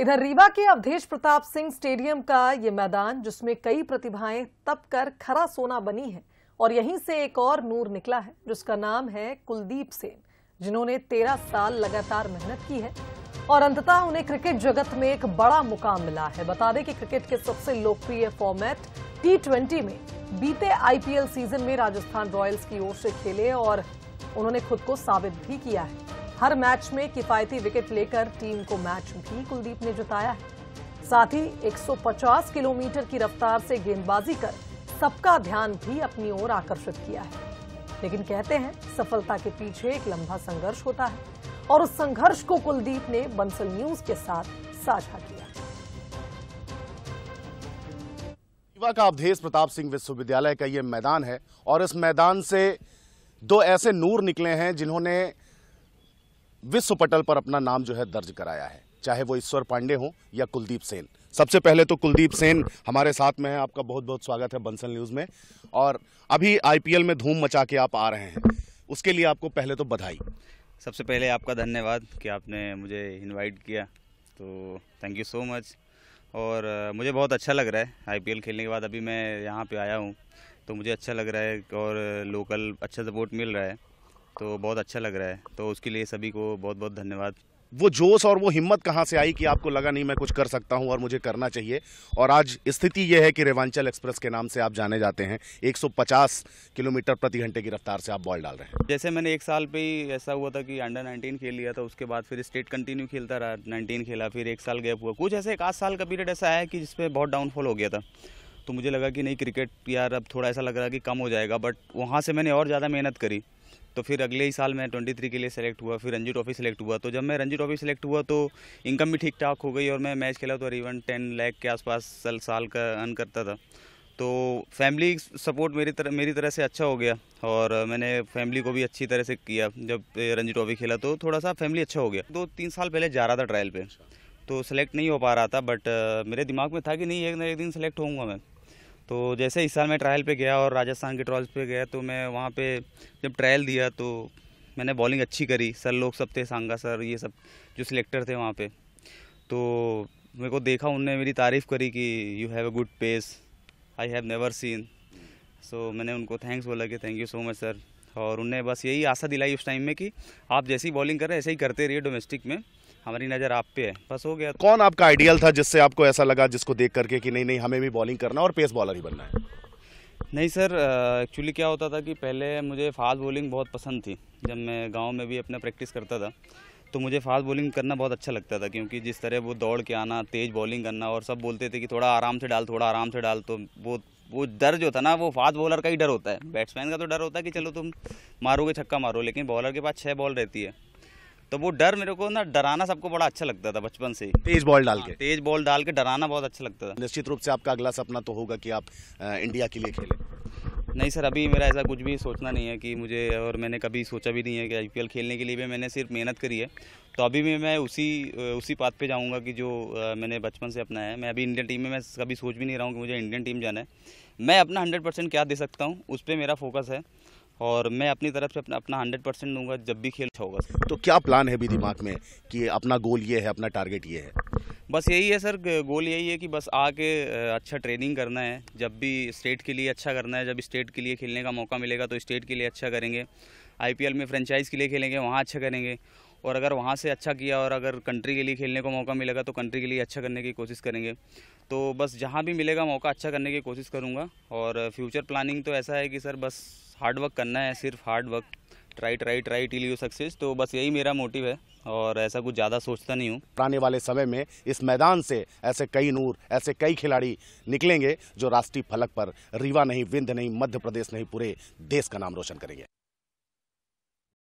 इधर रीवा के अवधेश प्रताप सिंह स्टेडियम का ये मैदान जिसमें कई प्रतिभाएं तप कर खरा सोना बनी है और यहीं से एक और नूर निकला है जिसका नाम है कुलदीप सेन जिन्होंने तेरह साल लगातार मेहनत की है और अंततः उन्हें क्रिकेट जगत में एक बड़ा मुकाम मिला है बता दें कि क्रिकेट के सबसे लोकप्रिय फॉर्मेट टी ट्वेंटी में बीते आईपीएल सीजन में राजस्थान रॉयल्स की ओर से खेले और उन्होंने खुद को साबित भी किया है हर मैच में किफायती विकेट लेकर टीम को मैच भी कुलदीप ने जुताया है साथ ही 150 किलोमीटर की रफ्तार से गेंदबाजी कर सबका ध्यान भी अपनी ओर आकर्षित किया है लेकिन कहते हैं सफलता के पीछे एक लंबा संघर्ष होता है और उस संघर्ष को कुलदीप ने बंसल न्यूज के साथ साझा किया युवा का अवधेश प्रताप सिंह विश्वविद्यालय का ये मैदान है और इस मैदान से दो ऐसे नूर निकले हैं जिन्होंने विश्व पटल पर अपना नाम जो है दर्ज कराया है चाहे वो ईश्वर पांडे हों या कुलदीप सेन सबसे पहले तो कुलदीप सेन हमारे साथ में है आपका बहुत बहुत स्वागत है बंसल न्यूज़ में और अभी आईपीएल में धूम मचा के आप आ रहे हैं उसके लिए आपको पहले तो बधाई सबसे पहले आपका धन्यवाद कि आपने मुझे इनवाइट किया तो थैंक यू सो मच और मुझे बहुत अच्छा लग रहा है आईपीएल खेलने के बाद अभी मैं यहाँ पे आया हूँ तो मुझे अच्छा लग रहा है और लोकल अच्छा सपोर्ट मिल रहा है तो बहुत अच्छा लग रहा है तो उसके लिए सभी को बहुत बहुत धन्यवाद वो जोश और वो हिम्मत कहाँ से आई कि आपको लगा नहीं मैं कुछ कर सकता हूँ और मुझे करना चाहिए और आज स्थिति ये है कि रेवांचल एक्सप्रेस के नाम से आप जाने जाते हैं 150 किलोमीटर प्रति घंटे की रफ्तार से आप बॉल डाल रहे हैं जैसे मैंने एक साल पे ही ऐसा हुआ था कि अंडर 19 खेल लिया था उसके बाद फिर स्टेट कंटिन्यू खेलता रहा नाइनटीन खेला फिर एक साल गैप हुआ कुछ ऐसे एक साल का पीरियड ऐसा आया कि जिसपे बहुत डाउनफॉल हो गया था तो मुझे लगा कि नहीं क्रिकेट यार अब थोड़ा ऐसा लग रहा कि कम हो जाएगा बट वहाँ से मैंने और ज़्यादा मेहनत करी तो फिर अगले ही साल मैं ट्वेंटी थ्री के लिए सेलेक्ट हुआ फिर रणजी ट्रॉफी सेलेक्ट हुआ तो जब मैं रणजी ट्रॉफी सेलेक्ट हुआ तो इनकम भी ठीक ठाक हो गई और मैं मैच खेला तो करीबन टेन लैख के आसपास साल साल का अर्न करता था तो फैमिली सपोर्ट मेरी तरह मेरी तरह से अच्छा हो गया और मैंने फैमिली को भी अच्छी तरह से किया जब रणजी ट्रॉफी खेला तो थोड़ा सा फैमिली अच्छा हो गया दो तीन साल पहले जा रहा था ट्रायल पर तो सेलेक्ट नहीं हो पा रहा था बट मेरे दिमाग में था कि नहीं एक ना एक दिन सेलेक्ट होऊंगा मैं तो जैसे इस साल मैं ट्रायल पे गया और राजस्थान के ट्रॉल्स पे गया तो मैं वहाँ पे जब ट्रायल दिया तो मैंने बॉलिंग अच्छी करी सर लोग सब थे सांगा सर ये सब जो सिलेक्टर थे वहाँ पे तो मेरे को देखा उनने मेरी तारीफ़ करी कि you have a good pace I have never seen so मैंने उनको थैंक्स बोला कि thank you so much sir और उनने बस यही आशा दिलाई उस टाइम में कि आप जैसी बॉलिंग करें ऐसे ही करते रहिए डोमेस्टिक में हमारी नज़र आप पे है बस हो गया कौन आपका आइडियल था जिससे आपको ऐसा लगा जिसको देख करके कि नहीं नहीं हमें भी बॉलिंग करना और पेस बॉलर ही बनना है नहीं सर एक्चुअली क्या होता था कि पहले मुझे फास्ट बॉलिंग बहुत पसंद थी जब मैं गांव में भी अपना प्रैक्टिस करता था तो मुझे फास्ट बॉलिंग करना बहुत अच्छा लगता था क्योंकि जिस तरह वो दौड़ के आना तेज़ बॉलिंग करना और सब बोलते थे कि थोड़ा आराम से डाल थोड़ा आराम से डाल तो वो वो डर जो था ना वो फास्ट बॉलर का ही डर होता है बैट्समैन का तो डर होता है कि चलो तुम मारोगे छक्का मारो लेकिन बॉलर के पास छः बॉल रहती है तो वो डर मेरे को ना डराना सबको बड़ा अच्छा लगता था बचपन से तेज बॉल डाल हाँ, के तेज बॉल डाल के डराना बहुत अच्छा लगता था निश्चित रूप से आपका अगला सपना तो होगा कि आप इंडिया के लिए खेलें नहीं सर अभी मेरा ऐसा कुछ भी सोचना नहीं है कि मुझे और मैंने कभी सोचा भी नहीं है कि आई खेलने के लिए भी मैंने सिर्फ मेहनत करी है तो अभी भी मैं उसी उसी बात पे जाऊंगा कि जो मैंने बचपन से अपना है मैं अभी इंडियन टीम में मैं कभी सोच भी नहीं रहा हूँ कि मुझे इंडियन टीम जाना है मैं अपना हंड्रेड परसेंट क्या दे सकता हूँ उस पर मेरा फोकस है और मैं अपनी तरफ से अपना अपना हंड्रेड परसेंट दूंगा जब भी खेल अच्छा होगा तो क्या प्लान है अभी दिमाग में कि अपना गोल ये है अपना टारगेट ये है बस यही है सर गोल यही है कि बस आके अच्छा ट्रेनिंग करना है जब भी स्टेट के लिए अच्छा करना है जब स्टेट के लिए खेलने का मौका मिलेगा तो स्टेट के लिए अच्छा करेंगे आईपीएल में फ्रेंचाइज के लिए खेलेंगे वहाँ अच्छा करेंगे और अगर वहाँ से अच्छा किया और अगर कंट्री के लिए खेलने को मौका मिलेगा तो कंट्री के लिए अच्छा करने की कोशिश करेंगे तो बस जहाँ भी मिलेगा मौका अच्छा करने की कोशिश करूँगा और फ्यूचर प्लानिंग तो ऐसा है कि सर बस हार्ड वर्क करना है सिर्फ hard work try try try till you success तो बस यही मेरा मोटिव है और ऐसा कुछ ज़्यादा सोचता नहीं हूँ आने वाले समय में इस मैदान से ऐसे कई नूर ऐसे कई खिलाड़ी निकलेंगे जो राष्ट्रीय फलक पर रीवा नहीं विंध्य नहीं मध्य प्रदेश नहीं पूरे देश का नाम रोशन करेंगे